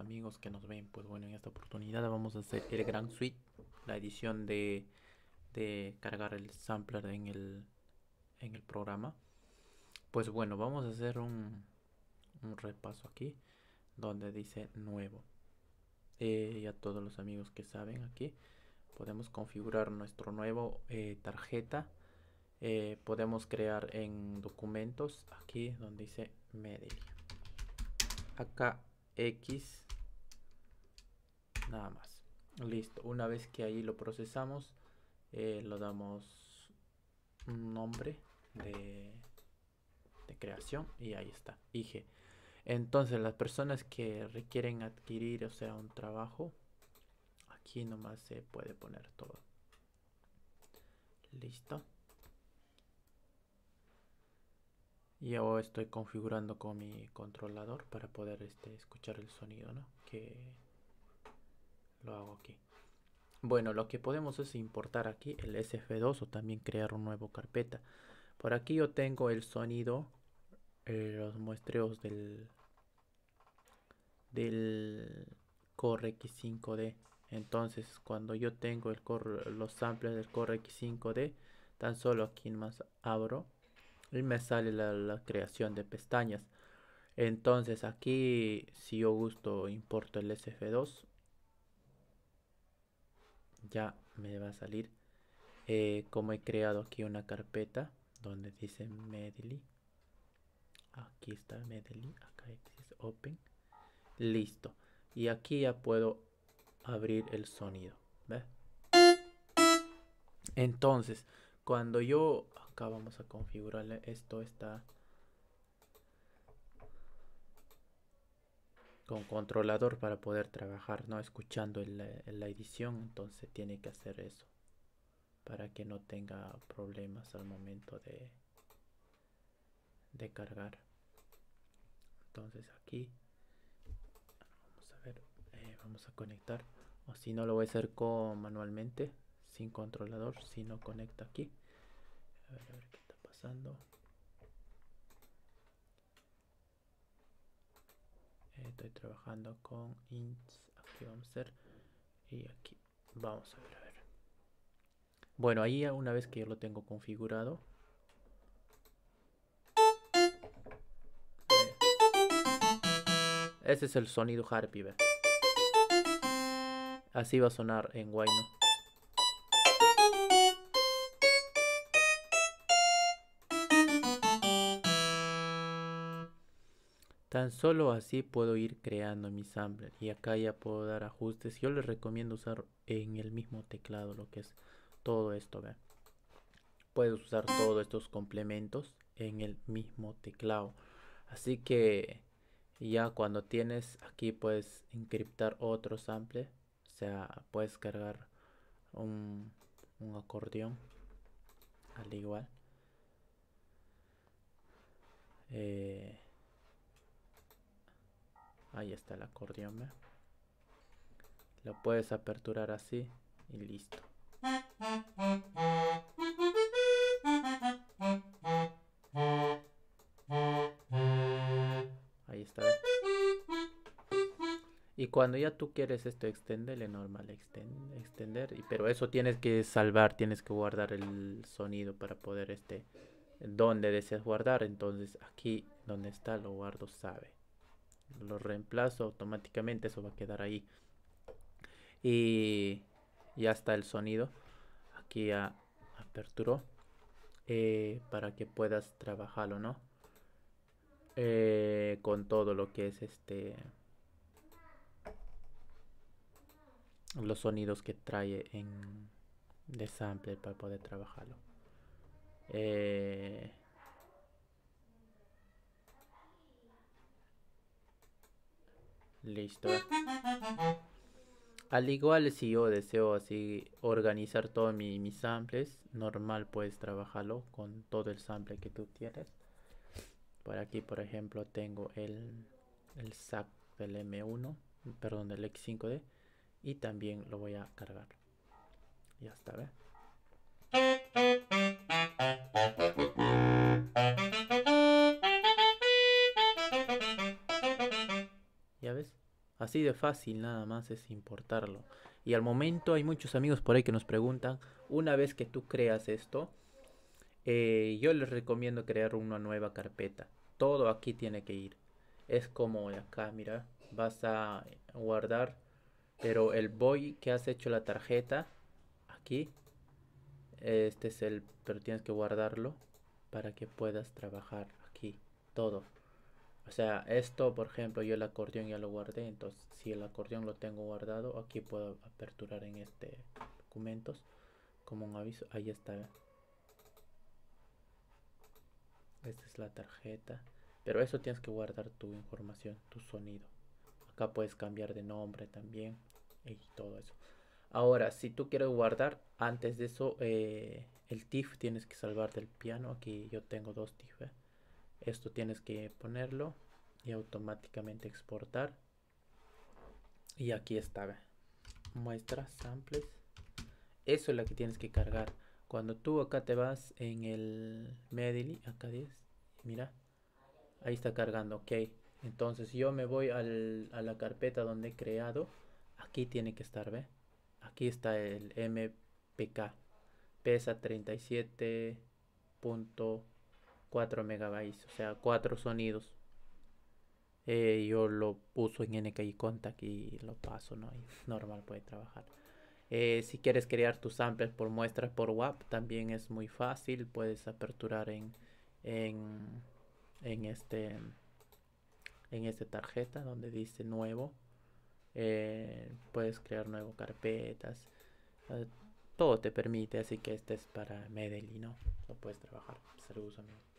amigos que nos ven, pues bueno, en esta oportunidad vamos a hacer el Grand Suite, la edición de, de cargar el sampler en el, en el programa. Pues bueno, vamos a hacer un, un repaso aquí donde dice nuevo. Eh, y a todos los amigos que saben aquí, podemos configurar nuestro nuevo eh, tarjeta. Eh, podemos crear en documentos aquí donde dice media acá X nada más listo una vez que ahí lo procesamos eh, lo damos un nombre de, creación y ahí está IG entonces las personas que requieren adquirir o sea un trabajo aquí nomás se puede poner todo listo y ahora estoy configurando con mi controlador para poder este, escuchar el sonido ¿no? que lo hago aquí. Bueno, lo que podemos es importar aquí el SF2 o también crear un nuevo carpeta. Por aquí yo tengo el sonido, eh, los muestreos del, del Core X5D. Entonces, cuando yo tengo el core, los samples del Core X5D, tan solo aquí más abro y me sale la, la, creación de pestañas. Entonces, aquí si yo gusto importo el SF2 ya me va a salir eh, como he creado aquí una carpeta donde dice medley aquí está medley acá dice open listo y aquí ya puedo abrir el sonido entonces cuando yo acá vamos a configurarle esto está con controlador para poder trabajar, ¿no? Escuchando en eh, la, edición, entonces tiene que hacer eso para que no tenga problemas al momento de, de cargar. Entonces aquí vamos a ver, eh, vamos a conectar. O si no lo voy a hacer con, manualmente, sin controlador, si no conecta aquí. A ver, a qué está pasando. estoy trabajando con ints aquí vamos a y aquí vamos a ver, bueno ahí una vez que yo lo tengo configurado ese es el sonido harpy así va a sonar en guayno Tan solo así puedo ir creando mi samples. y acá ya puedo dar ajustes. Yo les recomiendo usar en el mismo teclado lo que es todo esto. Puedes usar todos estos complementos en el mismo teclado. Así que ya cuando tienes aquí puedes encriptar otro sample. O sea, puedes cargar un, un acordeón al igual. Eh, Ahí está el acordeón. Lo puedes aperturar así y listo. Ahí está. Y cuando ya tú quieres esto, extenderle normal, extender. Y, pero eso tienes que salvar, tienes que guardar el sonido para poder este donde deseas guardar. Entonces aquí donde está lo guardo sabe lo reemplazo automáticamente, eso va a quedar ahí. Y ya está el sonido. Aquí a, aperturó eh, para que puedas trabajarlo, ¿no? Eh, con todo lo que es este los sonidos que trae en de sample para poder trabajarlo. Eh, Listo. Al igual si yo deseo así organizar todos mi, mis samples, normal puedes trabajarlo con todo el sample que tú tienes. Por aquí, por ejemplo, tengo el, el sac del M1, perdón, del X5D, y también lo voy a cargar. Ya está, ¿Ya ves? Así de fácil nada más es importarlo. Y al momento hay muchos amigos por ahí que nos preguntan, una vez que tú creas esto, eh, yo les recomiendo crear una nueva carpeta. Todo aquí tiene que ir. Es como acá, mira, vas a guardar, pero el boy que has hecho la tarjeta, aquí, este es el, pero tienes que guardarlo para que puedas trabajar aquí, todo. O sea, esto, por ejemplo, yo el acordeón ya lo guardé, entonces si el acordeón lo tengo guardado, aquí puedo aperturar en este documentos como un aviso. Ahí está. Esta es la tarjeta. Pero eso tienes que guardar tu información, tu sonido. Acá puedes cambiar de nombre también y todo eso. Ahora, si tú quieres guardar, antes de eso, eh, el TIFF tienes que salvar del piano. Aquí yo tengo dos TIFF. ¿eh? esto tienes que ponerlo y automáticamente exportar y aquí está muestra samples eso es lo que tienes que cargar cuando tú acá te vas en el medley acá 10 mira ahí está cargando ok entonces yo me voy a la carpeta donde he creado aquí tiene que estar ve aquí está el mpk pesa punto 4 megabytes, o sea, 4 sonidos. Eh, yo lo puso en NKI Contact y lo paso, ¿no? Y normal puede trabajar. Eh, si quieres crear tus samples por muestras por WAP, también es muy fácil. Puedes aperturar en, en, este en esta tarjeta donde dice nuevo. Eh, puedes crear nuevo carpetas. todo te permite, así que este es para Medellín, ¿no? Lo puedes trabajar. Saludos mí.